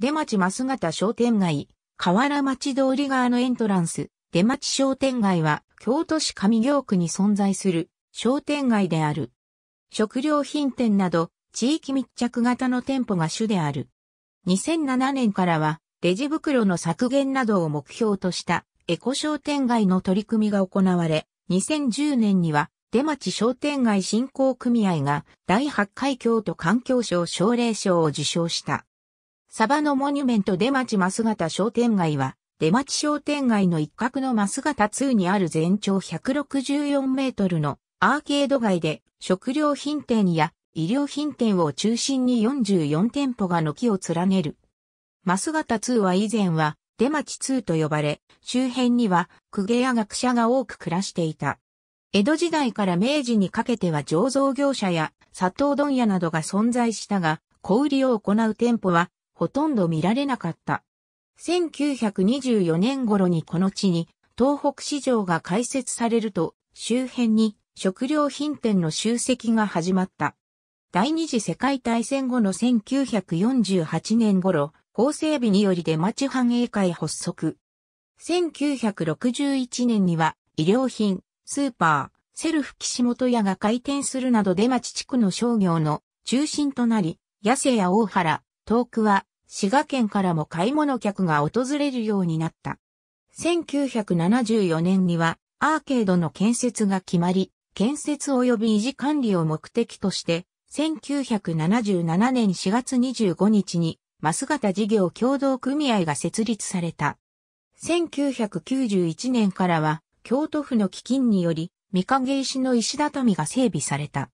出町増形商店街、河原町通り側のエントランス、出町商店街は京都市上京区に存在する商店街である。食料品店など地域密着型の店舗が主である。2007年からはレジ袋の削減などを目標としたエコ商店街の取り組みが行われ、2010年には出町商店街振興組合が第8回京都環境省奨励賞を受賞した。サバのモニュメント出町増形商店街は、出町商店街の一角の増形2にある全長164メートルのアーケード街で、食料品店や医療品店を中心に44店舗が軒を連ねる。増形2は以前は、出町2と呼ばれ、周辺には、公家や学者が多く暮らしていた。江戸時代から明治にかけては醸造業者や砂糖問屋などが存在したが、小売りを行う店舗はほとんど見られなかった。1924年頃にこの地に東北市場が開設されると周辺に食料品店の集積が始まった。第二次世界大戦後の1948年頃、法整備によりで町繁栄会発足。1961年には医療品、スーパー、セルフ岸本屋が開店するなど出町地区の商業の中心となり、八瀬や大原、遠くは滋賀県からも買い物客が訪れるようになった。1974年にはアーケードの建設が決まり、建設及び維持管理を目的として、1977年4月25日に、増型事業協同組合が設立された。1991年からは、京都府の基金により、三影石の石畳が整備された。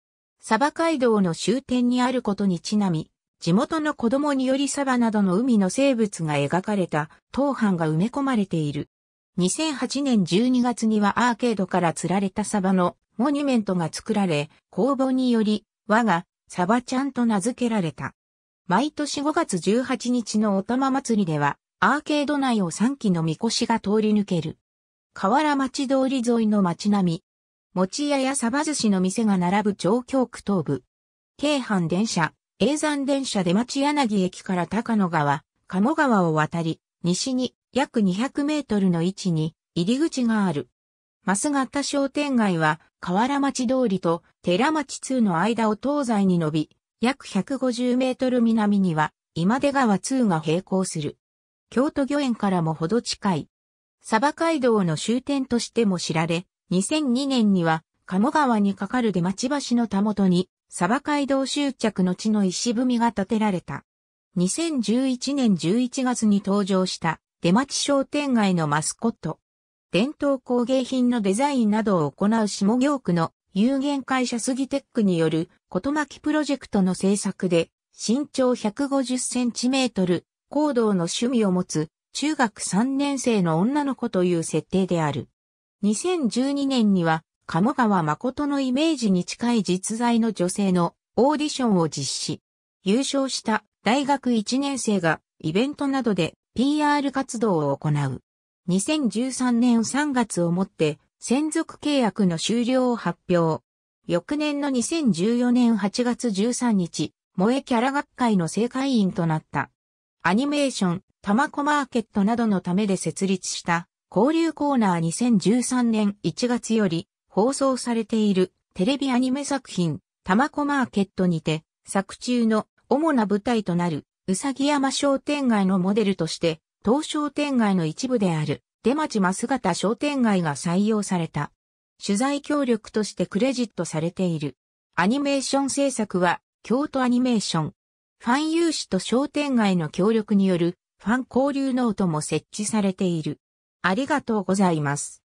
バ街道の終点にあることにちなみ、地元の子供によりサバなどの海の生物が描かれた当版が埋め込まれている。2008年12月にはアーケードから釣られたサバのモニュメントが作られ、公募により、我がサバちゃんと名付けられた。毎年5月18日のお玉祭りでは、アーケード内を3機のみこしが通り抜ける。河原町通り沿いの街並み。餅屋やサバ寿司の店が並ぶ長京区東部。京阪電車、永山電車で町柳駅から高野川、鴨川を渡り、西に約200メートルの位置に入り口がある。増形商店街は河原町通りと寺町通の間を東西に伸び、約150メートル南には今出川通が並行する。京都御苑からもほど近い。サバ街道の終点としても知られ、2002年には鴨川に架かる出町橋のたもとにサバ街道終着の地の石踏みが建てられた。2011年11月に登場した出町商店街のマスコット。伝統工芸品のデザインなどを行う下行区の有限会社スギテックによること巻プロジェクトの制作で身長150センチメートル、行動の趣味を持つ中学3年生の女の子という設定である。2012年には鴨川誠のイメージに近い実在の女性のオーディションを実施。優勝した大学1年生がイベントなどで PR 活動を行う。2013年3月をもって専属契約の終了を発表。翌年の2014年8月13日、萌えキャラ学会の正会員となった。アニメーション、タマコマーケットなどのためで設立した交流コーナー2013年1月より放送されているテレビアニメ作品、タマコマーケットにて、作中の主な舞台となる、うさぎ山商店街のモデルとして、東商店街の一部である、出町増形商店街が採用された。取材協力としてクレジットされている。アニメーション制作は、京都アニメーション。ファン有志と商店街の協力による、ファン交流ノートも設置されている。ありがとうございます。